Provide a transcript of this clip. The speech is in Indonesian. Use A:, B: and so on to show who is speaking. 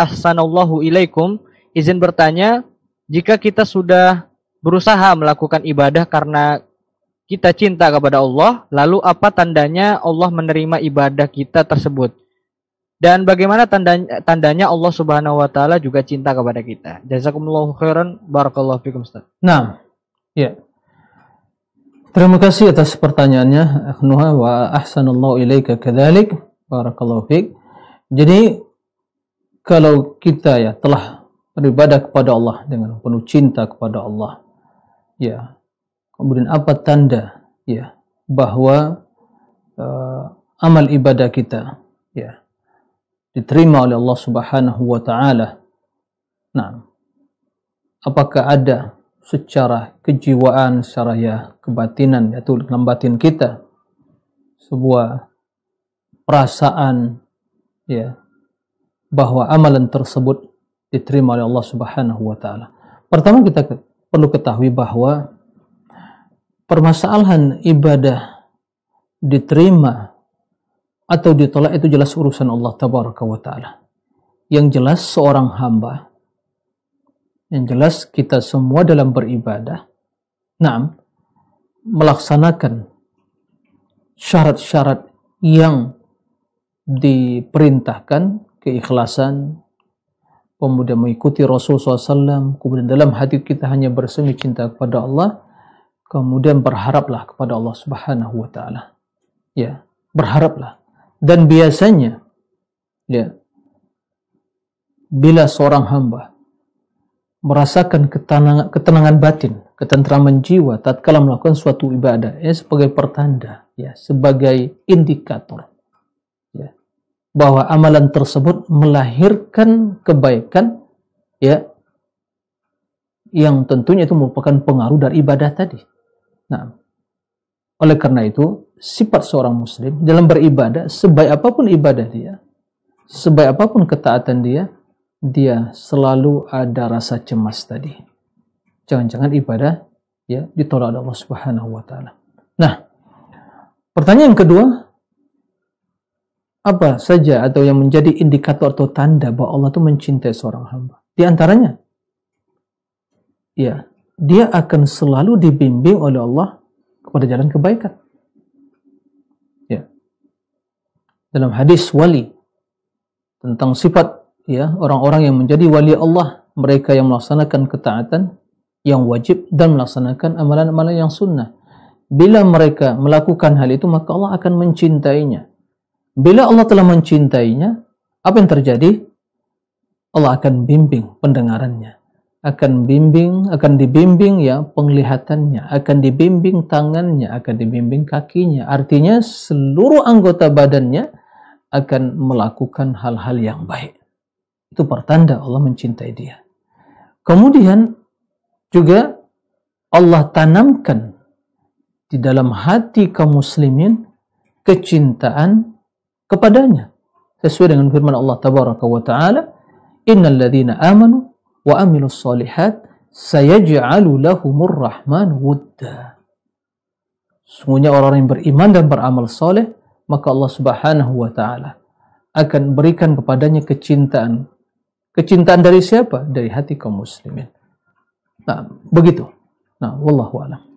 A: ahsanallahu ilaikum, izin bertanya, jika kita sudah berusaha melakukan ibadah karena kita cinta kepada Allah, lalu apa tandanya Allah menerima ibadah kita tersebut? Dan bagaimana tandanya, tandanya Allah Subhanahu wa taala juga cinta kepada kita? Jazakumullah khairan, barakallahu fikum Ustaz. Nah, ya. Terima kasih atas pertanyaannya, Akhnuha wa ahsanallahu ilaika kadzalik. Barakallahu fik. Jadi kalau kita ya telah beribadah kepada Allah dengan penuh cinta kepada Allah ya kemudian apa tanda ya bahwa uh, amal ibadah kita ya diterima oleh Allah Subhanahu wa taala nah apakah ada secara kejiwaan secara ya kebatinan yaitu dalam batin kita sebuah perasaan ya bahwa amalan tersebut diterima oleh Allah Subhanahu wa taala. Pertama kita perlu ketahui bahwa permasalahan ibadah diterima atau ditolak itu jelas urusan Allah tabaraka wa taala. Yang jelas seorang hamba yang jelas kita semua dalam beribadah naam melaksanakan syarat-syarat yang diperintahkan keikhlasan, kemudian mengikuti Rasulullah SAW, kemudian dalam hati kita hanya bersemi cinta kepada Allah, kemudian berharaplah kepada Allah Subhanahu wa taala. Ya, berharaplah. Dan biasanya ya bila seorang hamba merasakan ketenangan, ketenangan batin, ketentraman jiwa tatkala melakukan suatu ibadah ya sebagai pertanda, ya sebagai indikator bahwa amalan tersebut melahirkan kebaikan ya yang tentunya itu merupakan pengaruh dari ibadah tadi. Nah, oleh karena itu sifat seorang muslim dalam beribadah sebaik apapun ibadah dia, sebaik apapun ketaatan dia, dia selalu ada rasa cemas tadi. Jangan-jangan ibadah ya ditolak oleh Allah Subhanahu wa taala. Nah, pertanyaan kedua, apa saja atau yang menjadi indikator atau tanda bahwa Allah itu mencintai seorang hamba? Di antaranya, ya, dia akan selalu dibimbing oleh Allah kepada jalan kebaikan. Ya. Dalam hadis wali tentang sifat ya orang-orang yang menjadi wali Allah, mereka yang melaksanakan ketaatan yang wajib dan melaksanakan amalan-amalan yang sunnah. Bila mereka melakukan hal itu, maka Allah akan mencintainya Bila Allah telah mencintainya, apa yang terjadi? Allah akan bimbing pendengarannya, akan bimbing, akan dibimbing ya penglihatannya, akan dibimbing tangannya, akan dibimbing kakinya. Artinya seluruh anggota badannya akan melakukan hal-hal yang baik. Itu pertanda Allah mencintai dia. Kemudian juga Allah tanamkan di dalam hati kaum muslimin kecintaan kepadanya sesuai dengan firman Allah tabaraka wa taala innal ladzina amanu wa amilus salihat, sayaj'alu lahumur rahman wudda sungguhnya orang yang beriman dan beramal soleh maka Allah subhanahu wa taala akan berikan kepadanya kecintaan kecintaan dari siapa dari hati kaum muslimin nah begitu nah wallahu a'lam